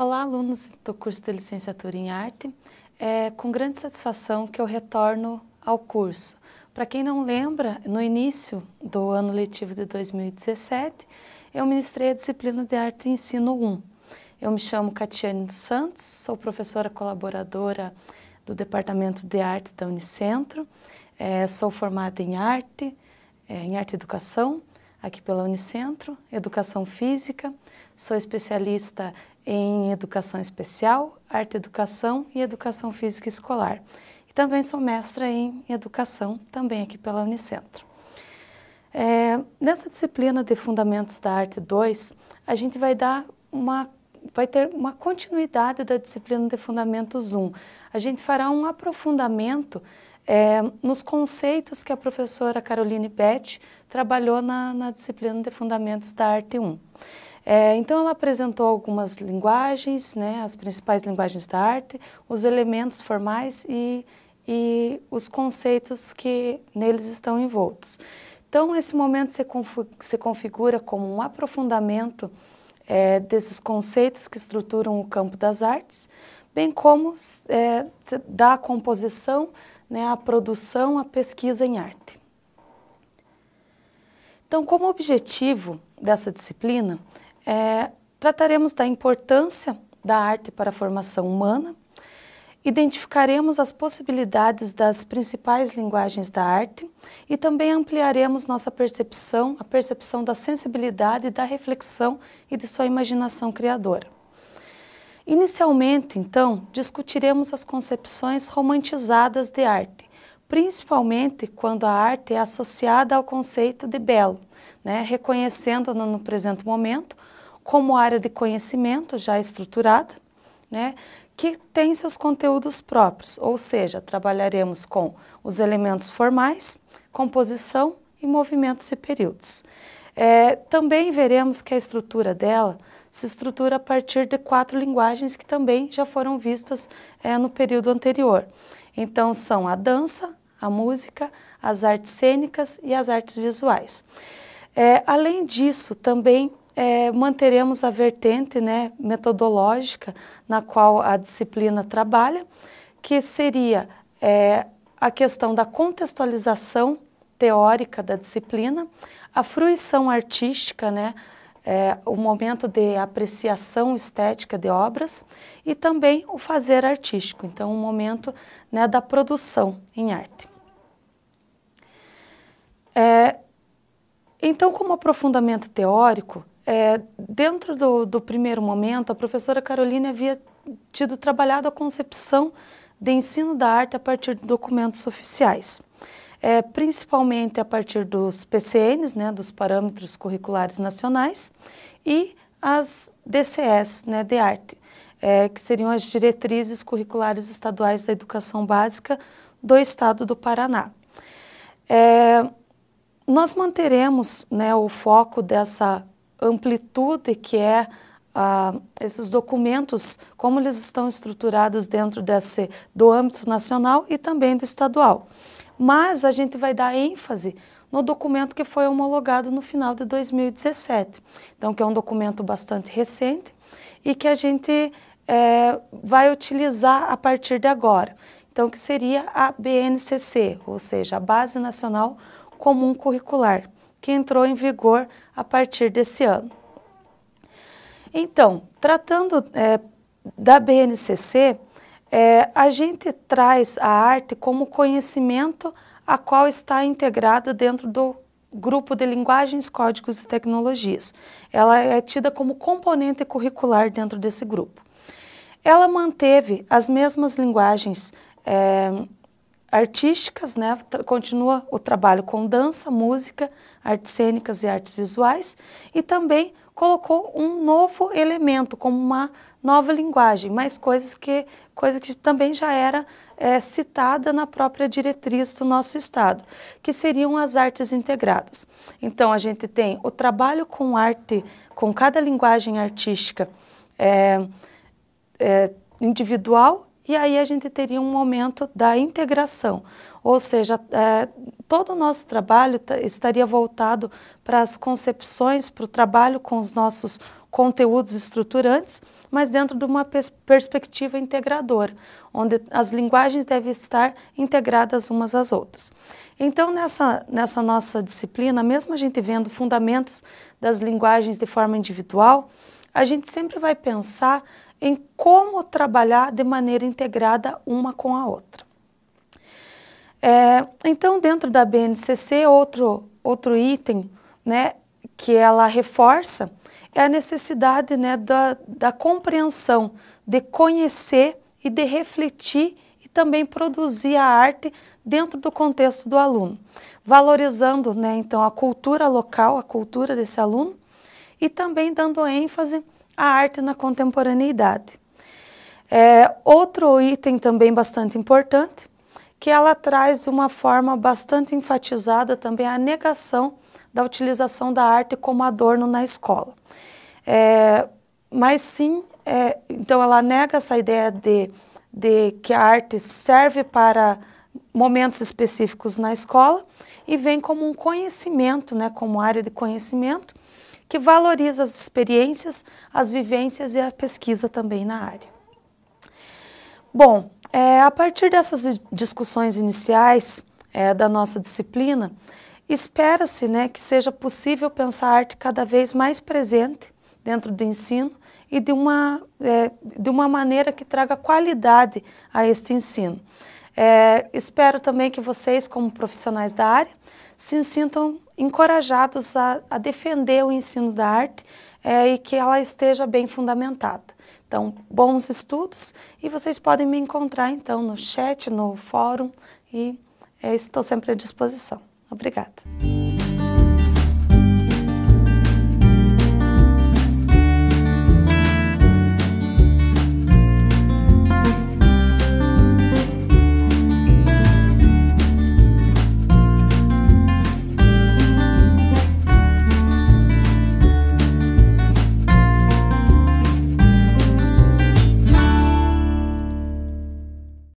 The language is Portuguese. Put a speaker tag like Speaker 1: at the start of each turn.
Speaker 1: Olá, alunos do curso de Licenciatura em Arte. É com grande satisfação que eu retorno ao curso. Para quem não lembra, no início do ano letivo de 2017, eu ministrei a disciplina de Arte e Ensino 1. Eu me chamo Catiane dos Santos, sou professora colaboradora do Departamento de Arte da Unicentro. É, sou formada em Arte, é, em Arte e Educação, aqui pela Unicentro, Educação Física. Sou especialista em Educação Especial, Arte Educação e Educação Física Escolar. E também sou mestra em Educação, também aqui pela Unicentro. É, nessa disciplina de Fundamentos da Arte 2, a gente vai dar uma vai ter uma continuidade da disciplina de Fundamentos 1. A gente fará um aprofundamento é, nos conceitos que a professora Caroline Betti trabalhou na, na disciplina de Fundamentos da Arte 1. É, então ela apresentou algumas linguagens, né, as principais linguagens da arte, os elementos formais e, e os conceitos que neles estão envoltos. Então esse momento se, se configura como um aprofundamento é, desses conceitos que estruturam o campo das artes, bem como é, da composição, né, a produção, a pesquisa em arte. Então, como objetivo dessa disciplina é, trataremos da importância da arte para a formação humana, identificaremos as possibilidades das principais linguagens da arte e também ampliaremos nossa percepção, a percepção da sensibilidade, da reflexão e de sua imaginação criadora. Inicialmente, então, discutiremos as concepções romantizadas de arte, principalmente quando a arte é associada ao conceito de belo, né? reconhecendo no, no presente momento como área de conhecimento já estruturada, né, que tem seus conteúdos próprios, ou seja, trabalharemos com os elementos formais, composição e movimentos e períodos. É, também veremos que a estrutura dela se estrutura a partir de quatro linguagens que também já foram vistas é, no período anterior. Então, são a dança, a música, as artes cênicas e as artes visuais. É, além disso, também é, manteremos a vertente né, metodológica na qual a disciplina trabalha, que seria é, a questão da contextualização teórica da disciplina, a fruição artística, né, é, o momento de apreciação estética de obras e também o fazer artístico, então o um momento né, da produção em arte. É, então, como aprofundamento teórico, é, dentro do, do, primeiro momento, a professora Carolina havia tido trabalhado a concepção de ensino da arte a partir de documentos oficiais, é, principalmente a partir dos PCNs, né, dos Parâmetros Curriculares Nacionais, e as DCS né, de arte, é, que seriam as Diretrizes Curriculares Estaduais da Educação Básica do Estado do Paraná. É, nós manteremos né, o foco dessa amplitude que é uh, esses documentos, como eles estão estruturados dentro desse, do âmbito nacional e também do estadual. Mas a gente vai dar ênfase no documento que foi homologado no final de 2017. Então, que é um documento bastante recente e que a gente é, vai utilizar a partir de agora. Então, que seria a BNCC, ou seja, a Base Nacional Comum Curricular que entrou em vigor a partir desse ano. Então, tratando é, da BNCC, é, a gente traz a arte como conhecimento a qual está integrada dentro do grupo de linguagens, códigos e tecnologias. Ela é tida como componente curricular dentro desse grupo. Ela manteve as mesmas linguagens é, artísticas, né? continua o trabalho com dança, música, artes cênicas e artes visuais, e também colocou um novo elemento, como uma nova linguagem, mais coisas que, coisa que também já era é, citada na própria diretriz do nosso Estado, que seriam as artes integradas. Então, a gente tem o trabalho com arte, com cada linguagem artística é, é, individual e aí a gente teria um momento da integração, ou seja, é, todo o nosso trabalho estaria voltado para as concepções, para o trabalho com os nossos conteúdos estruturantes, mas dentro de uma pers perspectiva integradora, onde as linguagens devem estar integradas umas às outras. Então, nessa, nessa nossa disciplina, mesmo a gente vendo fundamentos das linguagens de forma individual, a gente sempre vai pensar em como trabalhar de maneira integrada uma com a outra. É, então, dentro da BNCC, outro, outro item né, que ela reforça é a necessidade né, da, da compreensão, de conhecer e de refletir e também produzir a arte dentro do contexto do aluno, valorizando né, então a cultura local, a cultura desse aluno e também dando ênfase a arte na contemporaneidade. É, outro item também bastante importante, que ela traz de uma forma bastante enfatizada também a negação da utilização da arte como adorno na escola. É, mas sim, é, então ela nega essa ideia de, de que a arte serve para momentos específicos na escola e vem como um conhecimento, né, como área de conhecimento, que valoriza as experiências, as vivências e a pesquisa também na área. Bom, é, a partir dessas discussões iniciais é, da nossa disciplina, espera-se né, que seja possível pensar a arte cada vez mais presente dentro do ensino e de uma, é, de uma maneira que traga qualidade a este ensino. É, espero também que vocês, como profissionais da área, se sintam encorajados a, a defender o ensino da arte é, e que ela esteja bem fundamentada. Então, bons estudos e vocês podem me encontrar então no chat, no fórum e é, estou sempre à disposição. Obrigada.